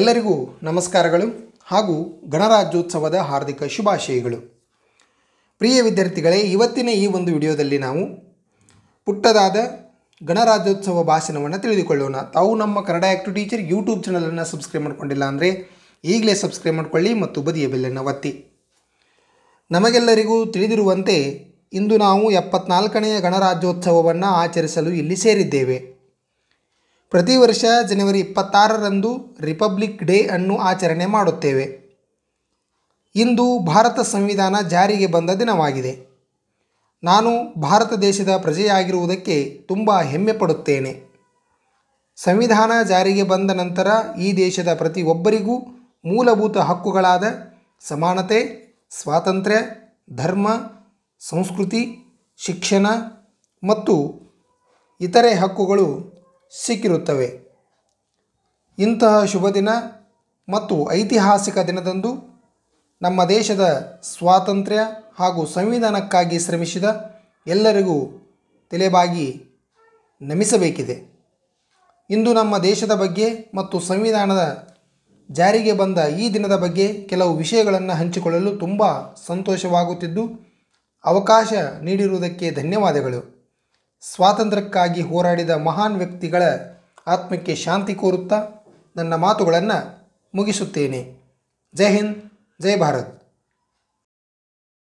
ಎಲ್ಲರಿಗೂ ನಮಸ್ಕಾರಗಳು ಹಾಗೂ ಗಣರಾಜ್ಯೋತ್ಸವದ ಹಾರ್ದಿಕ ಶುಭಾಶಯಗಳು ಪ್ರಿಯ ವಿದ್ಯಾರ್ಥಿಗಳೇ ಇವತ್ತಿನ ಈ ಒಂದು ವಿಡಿಯೋದಲ್ಲಿ ನಾವು ಪುಟ್ಟದಾದ ಗಣರಾಜ್ಯೋತ್ಸವ ಭಾಷಣವನ್ನು ತಿಳಿದುಕೊಳ್ಳೋಣ ತಾವು ನಮ್ಮ ಕನ್ನಡ ಆ್ಯಕ್ಟು ಟೀಚರ್ ಯೂಟ್ಯೂಬ್ ಚಾನಲನ್ನು ಸಬ್ಸ್ಕ್ರೈಬ್ ಮಾಡಿಕೊಂಡಿಲ್ಲ ಅಂದರೆ ಈಗಲೇ ಸಬ್ಸ್ಕ್ರೈಬ್ ಮಾಡಿಕೊಳ್ಳಿ ಮತ್ತು ಬದಿಯ ಬೆಲ್ಲನ್ನು ಒತ್ತಿ ನಮಗೆಲ್ಲರಿಗೂ ತಿಳಿದಿರುವಂತೆ ಇಂದು ನಾವು ಎಪ್ಪತ್ನಾಲ್ಕನೆಯ ಗಣರಾಜ್ಯೋತ್ಸವವನ್ನು ಆಚರಿಸಲು ಇಲ್ಲಿ ಸೇರಿದ್ದೇವೆ ಪ್ರತಿ ವರ್ಷ ಜನವರಿ ಇಪ್ಪತ್ತಾರರಂದು ರಿಪಬ್ಲಿಕ್ ಡೇ ಅನ್ನು ಆಚರಣೆ ಮಾಡುತ್ತೇವೆ ಇಂದು ಭಾರತ ಸಂವಿಧಾನ ಜಾರಿಗೆ ಬಂದ ದಿನವಾಗಿದೆ ನಾನು ಭಾರತ ದೇಶದ ಪ್ರಜೆಯಾಗಿರುವುದಕ್ಕೆ ತುಂಬ ಹೆಮ್ಮೆ ಪಡುತ್ತೇನೆ ಸಂವಿಧಾನ ಜಾರಿಗೆ ಬಂದ ನಂತರ ಈ ದೇಶದ ಪ್ರತಿಯೊಬ್ಬರಿಗೂ ಮೂಲಭೂತ ಹಕ್ಕುಗಳಾದ ಸಮಾನತೆ ಸ್ವಾತಂತ್ರ್ಯ ಧರ್ಮ ಸಂಸ್ಕೃತಿ ಶಿಕ್ಷಣ ಮತ್ತು ಇತರೆ ಹಕ್ಕುಗಳು ಸಿಕ್ಕಿರುತ್ತವೆ ಇಂತಹ ಶುಭ ದಿನ ಮತ್ತು ಐತಿಹಾಸಿಕ ದಿನದಂದು ನಮ್ಮ ದೇಶದ ಸ್ವಾತಂತ್ರ್ಯ ಹಾಗೂ ಸಂವಿಧಾನಕ್ಕಾಗಿ ಶ್ರಮಿಸಿದ ಎಲ್ಲರಿಗೂ ತಲೆಬಾಗಿ ನಮಿಸಬೇಕಿದೆ ಇಂದು ನಮ್ಮ ದೇಶದ ಬಗ್ಗೆ ಮತ್ತು ಸಂವಿಧಾನದ ಜಾರಿಗೆ ಬಂದ ಈ ದಿನದ ಬಗ್ಗೆ ಕೆಲವು ವಿಷಯಗಳನ್ನು ಹಂಚಿಕೊಳ್ಳಲು ತುಂಬ ಸಂತೋಷವಾಗುತ್ತಿದ್ದು ಅವಕಾಶ ನೀಡಿರುವುದಕ್ಕೆ ಧನ್ಯವಾದಗಳು ಸ್ವಾತಂತ್ರ್ಯಕ್ಕಾಗಿ ಹೋರಾಡಿದ ಮಹಾನ್ ವ್ಯಕ್ತಿಗಳ ಆತ್ಮಕ್ಕೆ ಶಾಂತಿ ಕೋರುತ್ತಾ ನನ್ನ ಮಾತುಗಳನ್ನು ಮುಗಿಸುತ್ತೇನೆ ಜೈ ಹಿಂದ್ ಜೈ ಭಾರತ್